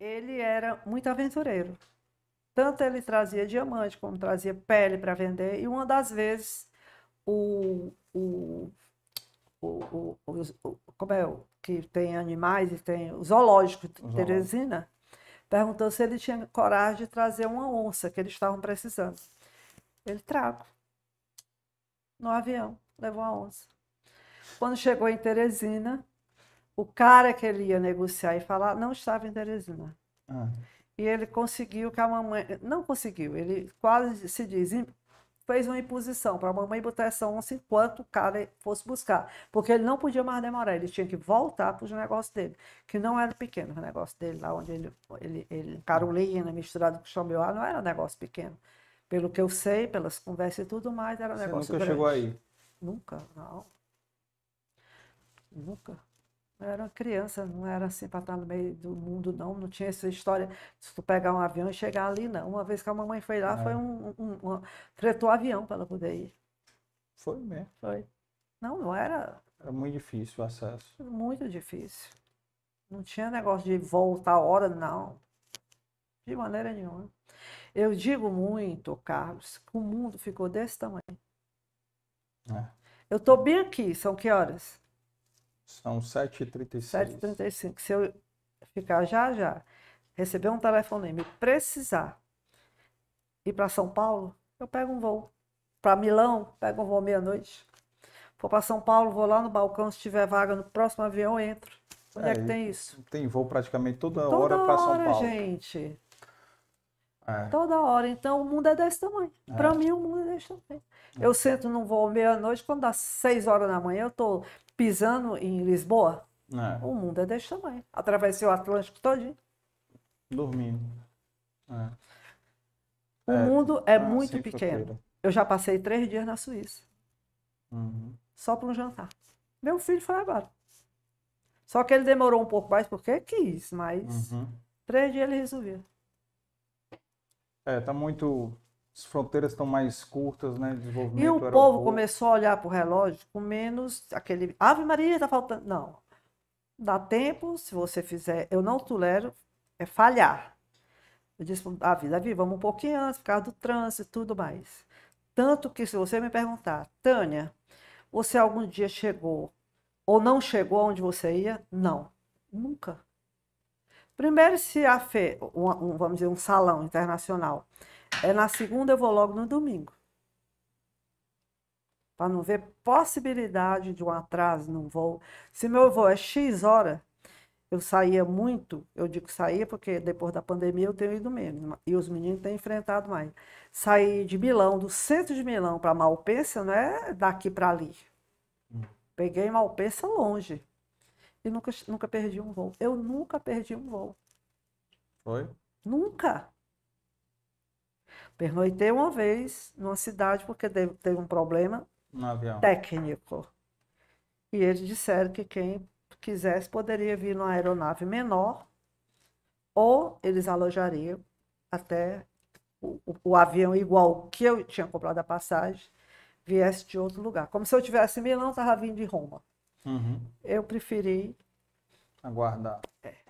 ele era muito aventureiro. Tanto ele trazia diamante, como trazia pele para vender. E uma das vezes, o, o, o, o, como é que tem animais e tem o zoológico de Teresina, perguntou se ele tinha coragem de trazer uma onça que eles estavam precisando. Ele trago. No avião, levou a onça. Quando chegou em Teresina, o cara que ele ia negociar e falar não estava em Teresina. Ah. E ele conseguiu que a mamãe. Não conseguiu, ele quase se diz. Fez uma imposição para a mamãe botar essa onça enquanto o cara fosse buscar. Porque ele não podia mais demorar, ele tinha que voltar para os negócios dele, que não era pequeno o negócio dele, lá onde ele, ele, ele Carolina, misturado com Chambioá, não era um negócio pequeno. Pelo que eu sei, pelas conversas e tudo mais, era um Você nunca grande. chegou aí? Nunca, não. Nunca. Eu era criança, não era assim para estar no meio do mundo, não. Não tinha essa história de tu pegar um avião e chegar ali, não. Uma vez que a mamãe foi lá, foi é. um, um, um, Fretou o avião para ela poder ir. Foi mesmo? Foi. Não, não era. Era muito difícil o acesso. Muito difícil. Não tinha negócio de voltar a hora, não. De maneira nenhuma. Eu digo muito, Carlos, que o mundo ficou desse tamanho. É. Eu estou bem aqui, são que horas? São 7 h 35 7h35. Se eu ficar já, já, receber um telefonema e precisar ir para São Paulo, eu pego um voo. Para Milão, pego um voo meia-noite. Vou para São Paulo, vou lá no balcão, se tiver vaga no próximo avião, entro. Onde é, é que tem isso? Tem voo praticamente toda, toda hora para São Paulo. gente. É. Toda hora. Então o mundo é desse tamanho. É. Para mim, o mundo é desse tamanho. Eu sento num voo meia-noite, quando dá seis horas da manhã, eu tô pisando em Lisboa, é. o mundo é desse tamanho. Atravessei o Atlântico todinho. Dormindo. É. O é, mundo é ah, muito pequeno. Eu já passei três dias na Suíça. Uhum. Só para um jantar. Meu filho foi agora. Só que ele demorou um pouco mais porque quis, mas uhum. três dias ele resolvia. É, tá muito as fronteiras estão mais curtas, né? Desenvolvimento, e o povo começou a olhar para o relógio com menos aquele. Ave Maria, está faltando. Não. Dá tempo, se você fizer, eu não tolero, é falhar. Eu disse para a Davi, vamos um pouquinho antes, por causa do trânsito e tudo mais. Tanto que, se você me perguntar, Tânia, você algum dia chegou ou não chegou onde você ia? Não, nunca. Primeiro, se a FE, um, um, vamos dizer, um salão internacional, é na segunda, eu vou logo no domingo. Para não ver possibilidade de um atraso num voo. Se meu voo é X hora, eu saía muito, eu digo saía porque depois da pandemia eu tenho ido menos, e os meninos têm enfrentado mais. Saí de Milão, do centro de Milão para Malpensa, não é daqui para ali. Hum. Peguei Malpensa longe. E nunca, nunca perdi um voo. Eu nunca perdi um voo. Foi? Nunca. Pernoitei uma vez numa cidade porque teve um problema técnico. E eles disseram que quem quisesse poderia vir numa aeronave menor ou eles alojariam até o, o, o avião igual que eu tinha comprado a passagem viesse de outro lugar. Como se eu tivesse em Milão, estava vindo de Roma. Uhum. Eu preferi aguardar. É.